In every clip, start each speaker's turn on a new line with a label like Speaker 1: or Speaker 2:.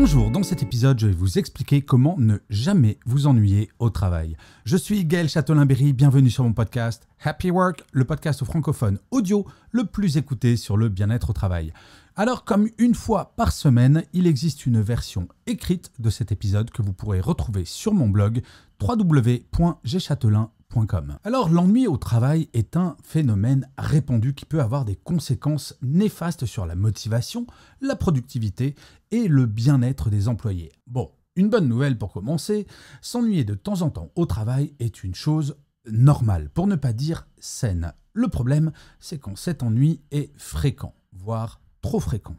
Speaker 1: Bonjour, dans cet épisode, je vais vous expliquer comment ne jamais vous ennuyer au travail. Je suis Gaël Châtelain-Berry, bienvenue sur mon podcast Happy Work, le podcast francophone audio le plus écouté sur le bien-être au travail. Alors comme une fois par semaine, il existe une version écrite de cet épisode que vous pourrez retrouver sur mon blog www.gchatelain.com alors l'ennui au travail est un phénomène répandu qui peut avoir des conséquences néfastes sur la motivation, la productivité et le bien-être des employés. Bon, une bonne nouvelle pour commencer, s'ennuyer de temps en temps au travail est une chose normale, pour ne pas dire saine. Le problème, c'est quand cet ennui est fréquent, voire trop fréquent.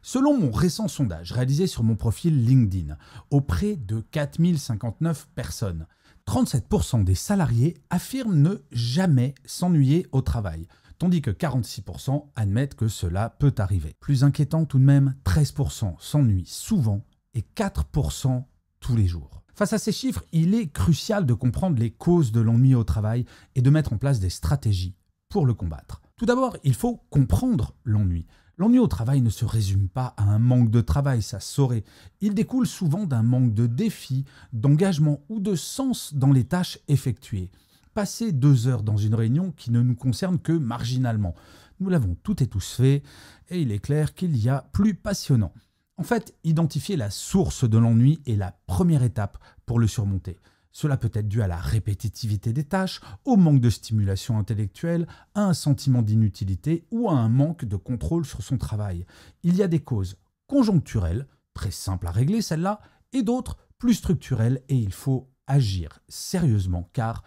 Speaker 1: Selon mon récent sondage réalisé sur mon profil LinkedIn, auprès de 4059 personnes, 37% des salariés affirment ne jamais s'ennuyer au travail, tandis que 46% admettent que cela peut arriver. Plus inquiétant tout de même, 13% s'ennuient souvent et 4% tous les jours. Face à ces chiffres, il est crucial de comprendre les causes de l'ennui au travail et de mettre en place des stratégies pour le combattre. Tout d'abord, il faut comprendre l'ennui. L'ennui au travail ne se résume pas à un manque de travail, ça saurait. Il découle souvent d'un manque de défi, d'engagement ou de sens dans les tâches effectuées. Passer deux heures dans une réunion qui ne nous concerne que marginalement. Nous l'avons toutes et tous fait, et il est clair qu'il y a plus passionnant. En fait, identifier la source de l'ennui est la première étape pour le surmonter. Cela peut être dû à la répétitivité des tâches, au manque de stimulation intellectuelle, à un sentiment d'inutilité ou à un manque de contrôle sur son travail. Il y a des causes conjoncturelles, très simples à régler celles-là, et d'autres plus structurelles et il faut agir sérieusement car,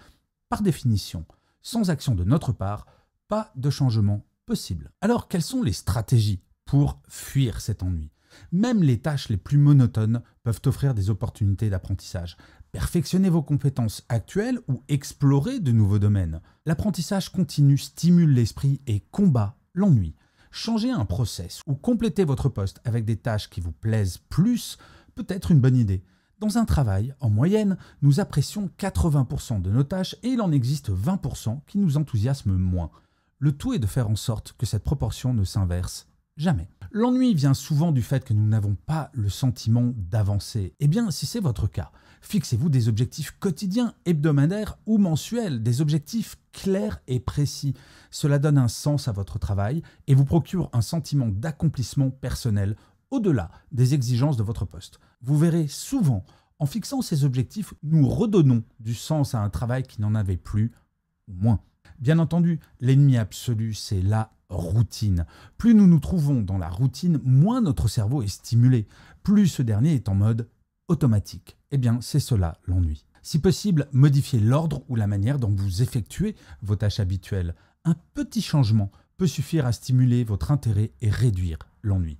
Speaker 1: par définition, sans action de notre part, pas de changement possible. Alors quelles sont les stratégies pour fuir cet ennui même les tâches les plus monotones peuvent offrir des opportunités d'apprentissage. Perfectionnez vos compétences actuelles ou explorez de nouveaux domaines. L'apprentissage continu stimule l'esprit et combat l'ennui. Changer un process ou compléter votre poste avec des tâches qui vous plaisent plus peut être une bonne idée. Dans un travail, en moyenne, nous apprécions 80% de nos tâches et il en existe 20% qui nous enthousiasment moins. Le tout est de faire en sorte que cette proportion ne s'inverse Jamais. L'ennui vient souvent du fait que nous n'avons pas le sentiment d'avancer. Eh bien, si c'est votre cas, fixez-vous des objectifs quotidiens, hebdomadaires ou mensuels, des objectifs clairs et précis. Cela donne un sens à votre travail et vous procure un sentiment d'accomplissement personnel au-delà des exigences de votre poste. Vous verrez souvent, en fixant ces objectifs, nous redonnons du sens à un travail qui n'en avait plus ou moins. Bien entendu, l'ennemi absolu, c'est la routine. Plus nous nous trouvons dans la routine, moins notre cerveau est stimulé, plus ce dernier est en mode automatique. Eh bien, c'est cela l'ennui. Si possible, modifiez l'ordre ou la manière dont vous effectuez vos tâches habituelles. Un petit changement peut suffire à stimuler votre intérêt et réduire l'ennui.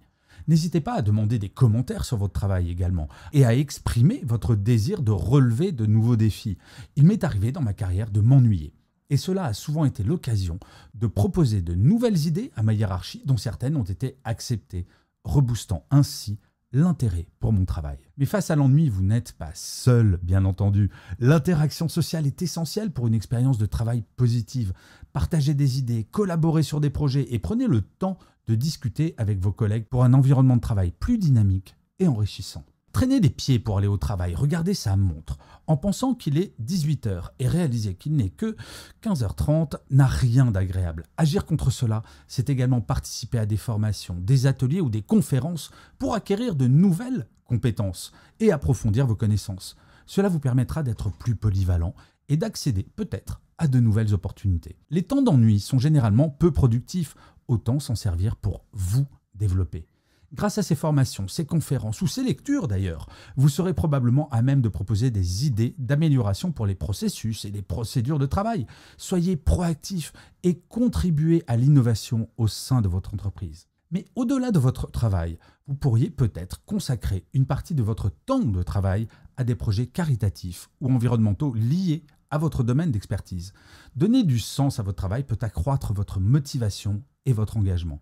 Speaker 1: N'hésitez pas à demander des commentaires sur votre travail également et à exprimer votre désir de relever de nouveaux défis. Il m'est arrivé dans ma carrière de m'ennuyer et cela a souvent été l'occasion de proposer de nouvelles idées à ma hiérarchie dont certaines ont été acceptées, reboostant ainsi l'intérêt pour mon travail. Mais face à l'ennui, vous n'êtes pas seul, bien entendu. L'interaction sociale est essentielle pour une expérience de travail positive. Partagez des idées, collaborez sur des projets et prenez le temps de discuter avec vos collègues pour un environnement de travail plus dynamique et enrichissant. Traîner des pieds pour aller au travail, regarder sa montre en pensant qu'il est 18h et réaliser qu'il n'est que 15h30 n'a rien d'agréable. Agir contre cela, c'est également participer à des formations, des ateliers ou des conférences pour acquérir de nouvelles compétences et approfondir vos connaissances. Cela vous permettra d'être plus polyvalent et d'accéder peut-être à de nouvelles opportunités. Les temps d'ennui sont généralement peu productifs, autant s'en servir pour vous développer. Grâce à ces formations, ces conférences ou ces lectures d'ailleurs, vous serez probablement à même de proposer des idées d'amélioration pour les processus et les procédures de travail. Soyez proactif et contribuez à l'innovation au sein de votre entreprise. Mais au-delà de votre travail, vous pourriez peut-être consacrer une partie de votre temps de travail à des projets caritatifs ou environnementaux liés à votre domaine d'expertise. Donner du sens à votre travail peut accroître votre motivation et votre engagement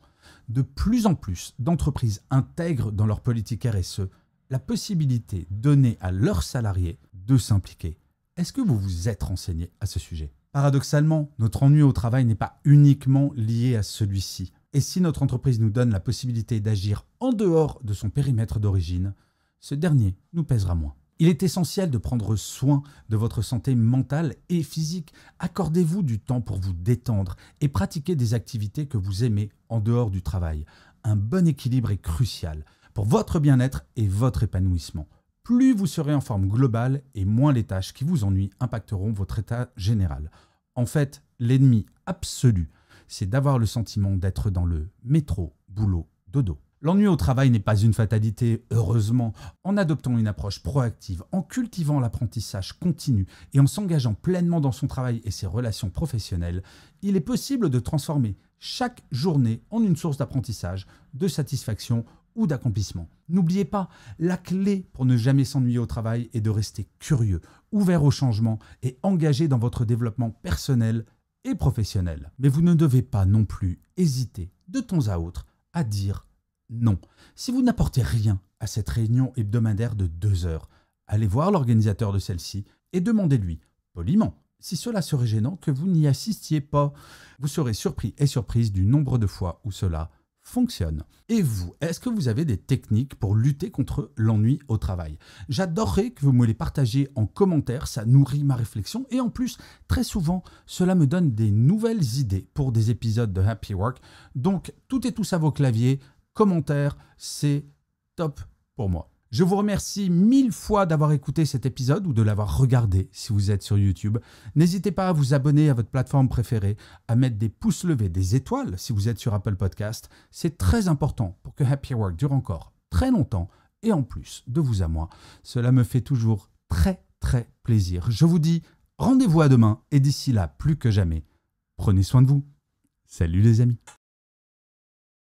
Speaker 1: de plus en plus d'entreprises intègrent dans leur politique RSE la possibilité donnée à leurs salariés de s'impliquer. Est-ce que vous vous êtes renseigné à ce sujet Paradoxalement, notre ennui au travail n'est pas uniquement lié à celui-ci. Et si notre entreprise nous donne la possibilité d'agir en dehors de son périmètre d'origine, ce dernier nous pèsera moins. Il est essentiel de prendre soin de votre santé mentale et physique. Accordez-vous du temps pour vous détendre et pratiquer des activités que vous aimez en dehors du travail. Un bon équilibre est crucial pour votre bien-être et votre épanouissement. Plus vous serez en forme globale et moins les tâches qui vous ennuient impacteront votre état général. En fait, l'ennemi absolu, c'est d'avoir le sentiment d'être dans le métro, boulot, dodo. L'ennui au travail n'est pas une fatalité, heureusement. En adoptant une approche proactive, en cultivant l'apprentissage continu et en s'engageant pleinement dans son travail et ses relations professionnelles, il est possible de transformer chaque journée en une source d'apprentissage, de satisfaction ou d'accomplissement. N'oubliez pas, la clé pour ne jamais s'ennuyer au travail est de rester curieux, ouvert au changement et engagé dans votre développement personnel et professionnel. Mais vous ne devez pas non plus hésiter de temps à autre à dire non. Si vous n'apportez rien à cette réunion hebdomadaire de deux heures, allez voir l'organisateur de celle-ci et demandez-lui, poliment, si cela serait gênant que vous n'y assistiez pas. Vous serez surpris et surprise du nombre de fois où cela fonctionne. Et vous, est-ce que vous avez des techniques pour lutter contre l'ennui au travail J'adorerais que vous me les partagiez en commentaire, ça nourrit ma réflexion et en plus, très souvent, cela me donne des nouvelles idées pour des épisodes de Happy Work. Donc, tout est tous à vos claviers, Commentaire, C'est top pour moi. Je vous remercie mille fois d'avoir écouté cet épisode ou de l'avoir regardé si vous êtes sur YouTube. N'hésitez pas à vous abonner à votre plateforme préférée, à mettre des pouces levés, des étoiles si vous êtes sur Apple Podcast. C'est très important pour que Happy Work dure encore très longtemps et en plus de vous à moi. Cela me fait toujours très très plaisir. Je vous dis rendez-vous à demain et d'ici là, plus que jamais, prenez soin de vous. Salut les amis.